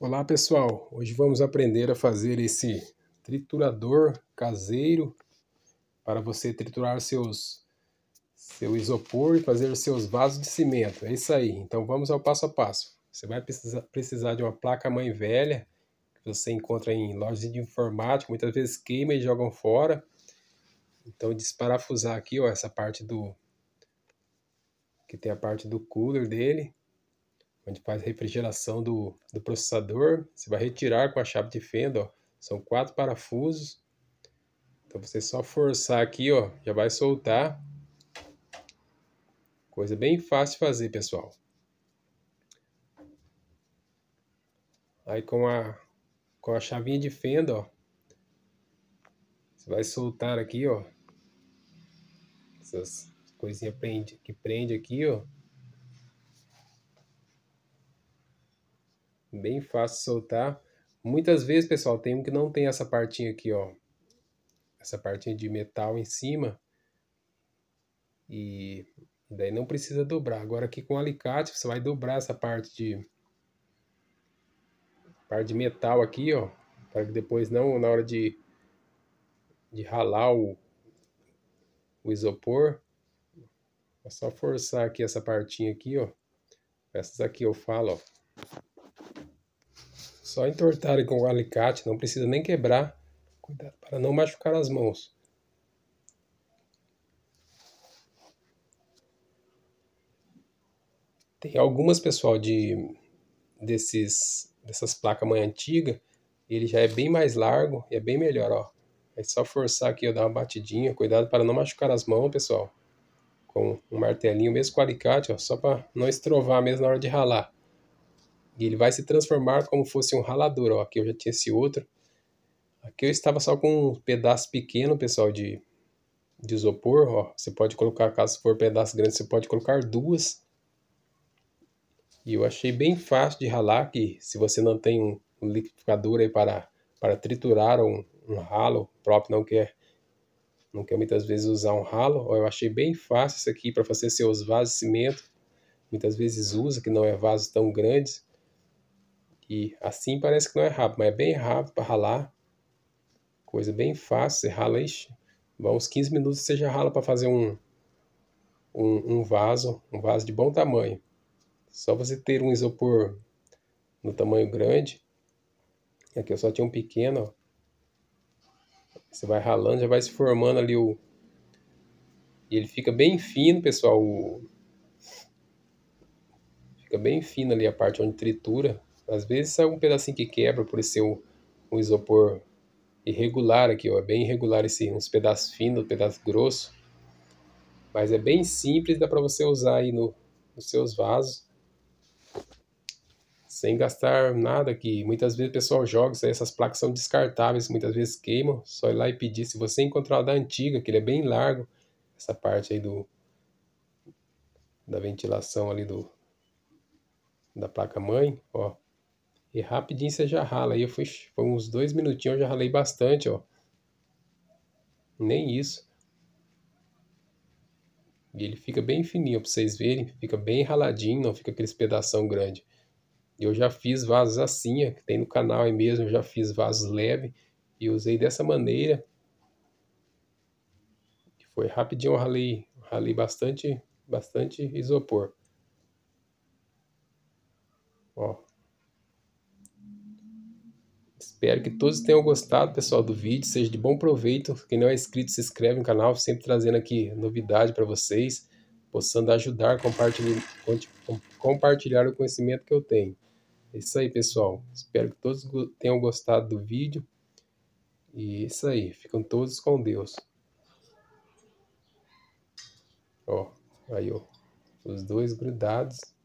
Olá pessoal, hoje vamos aprender a fazer esse triturador caseiro para você triturar seus seu isopor e fazer seus vasos de cimento. É isso aí. Então vamos ao passo a passo. Você vai precisar, precisar de uma placa mãe velha que você encontra em lojas de informática, muitas vezes queima e jogam fora. Então desparafusar aqui, ó, essa parte do que tem a parte do cooler dele onde faz refrigeração do, do processador. Você vai retirar com a chave de fenda, ó. São quatro parafusos. Então você só forçar aqui, ó, já vai soltar. Coisa bem fácil de fazer, pessoal. Aí com a com a chavinha de fenda, ó, você vai soltar aqui, ó, essas coisinhas prende, que prende aqui, ó. Bem fácil soltar. Muitas vezes, pessoal, tem um que não tem essa partinha aqui, ó. Essa partinha de metal em cima. E daí não precisa dobrar. Agora aqui com o alicate, você vai dobrar essa parte de... Parte de metal aqui, ó. Para que depois não, na hora de, de ralar o, o isopor, é só forçar aqui essa partinha aqui, ó. Essas aqui eu falo, ó. Só entortar com o alicate, não precisa nem quebrar. Cuidado para não machucar as mãos. Tem algumas, pessoal, de desses dessas placas mãe antiga, ele já é bem mais largo e é bem melhor, ó. É só forçar aqui, eu dar uma batidinha, cuidado para não machucar as mãos, pessoal. Com um martelinho, mesmo com alicate, ó, só para não estrovar mesmo na hora de ralar. E ele vai se transformar como fosse um ralador. Ó, aqui eu já tinha esse outro. Aqui eu estava só com um pedaço pequeno, pessoal, de, de isopor. Ó, você pode colocar, caso for pedaço grande, você pode colocar duas. E eu achei bem fácil de ralar, que se você não tem um, liquidificador aí para, para triturar um, um ralo, próprio não quer, não quer muitas vezes usar um ralo, ó, eu achei bem fácil isso aqui para fazer seus vasos de cimento. Muitas vezes usa, que não é vasos tão grandes. E assim parece que não é rápido, mas é bem rápido para ralar. Coisa bem fácil, você rala, ixi, vai uns 15 minutos você já rala para fazer um, um, um vaso, um vaso de bom tamanho. Só você ter um isopor no tamanho grande. Aqui eu só tinha um pequeno, ó. Você vai ralando, já vai se formando ali o... E ele fica bem fino, pessoal, o... Fica bem fino ali a parte onde tritura. Às vezes sai um pedacinho que quebra por ser um, um isopor irregular aqui, ó. É bem irregular esse, uns pedaços finos, um pedaço grosso. Mas é bem simples, dá para você usar aí no, nos seus vasos. Sem gastar nada aqui. Muitas vezes o pessoal joga isso aí, essas placas são descartáveis, muitas vezes queimam. Só ir lá e pedir. Se você encontrar da antiga, que ele é bem largo, essa parte aí do da ventilação ali do da placa mãe, ó, e rapidinho você já rala. Aí eu fui, foi uns dois minutinhos, eu já ralei bastante, ó. Nem isso. E ele fica bem fininho para vocês verem, fica bem raladinho, não fica aqueles pedação grande. Eu já fiz vasos assim, que tem no canal aí mesmo, eu já fiz vasos leve e usei dessa maneira. Foi rapidinho, eu ralei, ralei bastante, bastante isopor. Ó, Espero que todos tenham gostado, pessoal, do vídeo. Seja de bom proveito. Quem não é inscrito, se inscreve no canal. Sempre trazendo aqui novidade para vocês. Possando ajudar, compartilhar, compartilhar o conhecimento que eu tenho. É isso aí, pessoal. Espero que todos tenham gostado do vídeo. E é isso aí. Ficam todos com Deus. Ó, aí, ó. Os dois grudados.